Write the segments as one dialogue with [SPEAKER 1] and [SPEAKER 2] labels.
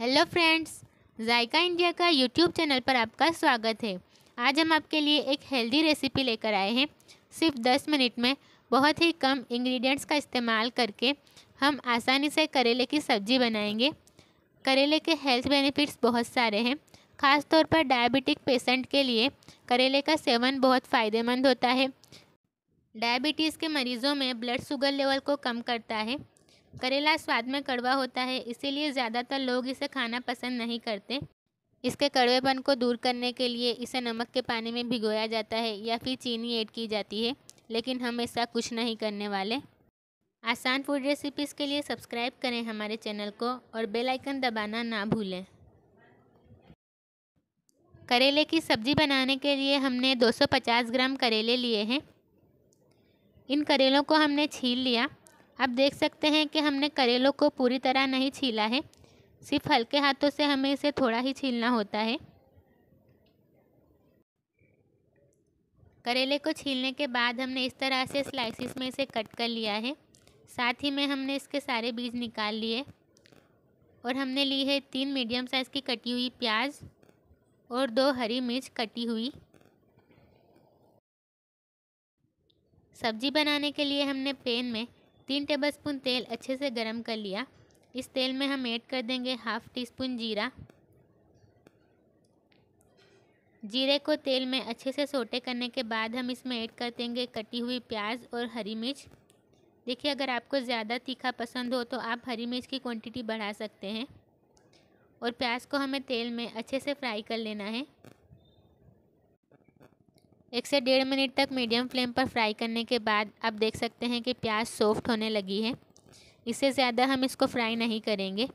[SPEAKER 1] hello friends Zayka India का YouTube channel पर आपका स्वागत है आज हम आपके लिए एक हेल्दी रेसिपी लेकर आए हैं सिर्फ दस मिनट में बहुत ही कम इंग्रेडिएंट्स का इस्तेमाल करके हम आसानी से करेले की सब्ज़ी बनाएंगे करेले के हेल्थ बेनिफिट्स बहुत सारे हैं ख़ास तौर पर डायबिटिक पेशेंट के लिए करेले का सेवन बहुत फ़ायदेमंद होता है डायबिटीज़ के मरीज़ों में ब्लड शुगर लेवल को कम करता है करेला स्वाद में कड़वा होता है इसीलिए ज़्यादातर लोग इसे खाना पसंद नहीं करते इसके कड़वेपन को दूर करने के लिए इसे नमक के पानी में भिगोया जाता है या फिर चीनी ऐड की जाती है लेकिन हम ऐसा कुछ नहीं करने वाले आसान फूड रेसिपीज़ के लिए सब्सक्राइब करें हमारे चैनल को और बेल आइकन दबाना ना भूलें करेले की सब्ज़ी बनाने के लिए हमने 250 ग्राम करेले लिए हैं इन करेलों को हमने छील लिया आप देख सकते हैं कि हमने करेलों को पूरी तरह नहीं छीला है सिर्फ हल्के हाथों से हमें इसे थोड़ा ही छीलना होता है करेले को छीलने के बाद हमने इस तरह से स्लाइसिस में इसे कट कर लिया है साथ ही में हमने इसके सारे बीज निकाल लिए और हमने ली है तीन मीडियम साइज़ की कटी हुई प्याज और दो हरी मिर्च कटी हुई सब्जी बनाने के लिए हमने पेन में तीन टेबलस्पून तेल अच्छे से गरम कर लिया इस तेल में हम ऐड कर देंगे हाफ़ टी स्पून जीरा जीरे को तेल में अच्छे से सोटे करने के बाद हम इसमें ऐड कर देंगे कटी हुई प्याज और हरी मिर्च देखिए अगर आपको ज़्यादा तीखा पसंद हो तो आप हरी मिर्च की क्वांटिटी बढ़ा सकते हैं और प्याज को हमें तेल में अच्छे से फ्राई कर लेना है एक से डेढ़ मिनट तक मीडियम फ्लेम पर फ्राई करने के बाद आप देख सकते हैं कि प्याज सॉफ्ट होने लगी है इससे ज़्यादा हम इसको फ्राई नहीं करेंगे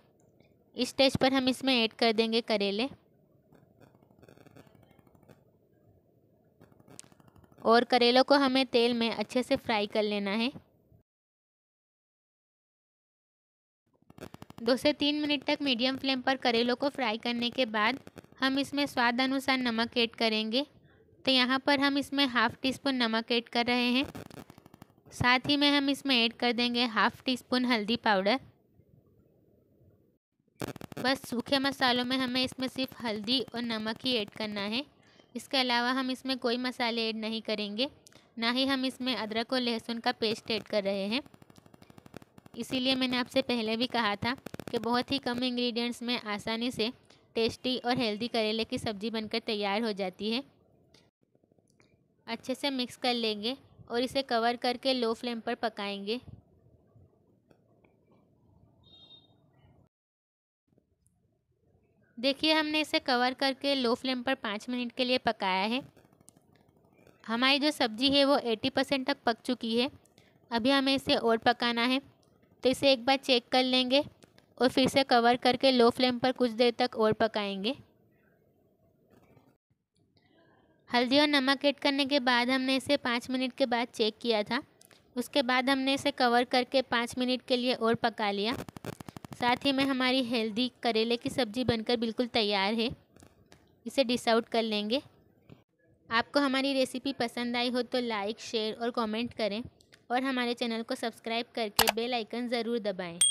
[SPEAKER 1] इस स्टेज पर हम इसमें ऐड कर देंगे करेले और करेलों को हमें तेल में अच्छे से फ्राई कर लेना है दो से तीन मिनट तक मीडियम फ्लेम पर करेलों को फ्राई करने के बाद हम इसमें स्वाद अनुसार नमक ऐड करेंगे तो यहाँ पर हम इसमें हाफ़ टी स्पून नमक ऐड कर रहे हैं साथ ही में हम इसमें ऐड कर देंगे हाफ़ टी स्पून हल्दी पाउडर बस सूखे मसालों में हमें इसमें सिर्फ हल्दी और नमक ही ऐड करना है इसके अलावा हम इसमें कोई मसाले ऐड नहीं करेंगे ना ही हम इसमें अदरक और लहसुन का पेस्ट ऐड कर रहे हैं इसीलिए मैंने आपसे पहले भी कहा था कि बहुत ही कम इंग्रेडिएंट्स में आसानी से टेस्टी और हेल्दी करेले की सब्ज़ी बनकर तैयार हो जाती है अच्छे से मिक्स कर लेंगे और इसे कवर करके लो फ्लेम पर पकाएंगे देखिए हमने इसे कवर करके लो फ्लेम पर पाँच मिनट के लिए पकाया है हमारी जो सब्ज़ी है वो एटी परसेंट तक पक चुकी है अभी हमें इसे और पकाना है तो इसे एक बार चेक कर लेंगे और फिर से कवर करके लो फ्लेम पर कुछ देर तक और पकाएंगे हल्दी और नमक ऐड करने के बाद हमने इसे पाँच मिनट के बाद चेक किया था उसके बाद हमने इसे कवर करके पाँच मिनट के लिए और पका लिया साथ ही में हमारी हेल्दी करेले की सब्ज़ी बनकर बिल्कुल तैयार है इसे डिस आउट कर लेंगे आपको हमारी रेसिपी पसंद आई हो तो लाइक शेयर और कमेंट करें और हमारे चैनल को सब्सक्राइब करके बेल आइकन ज़रूर दबाएं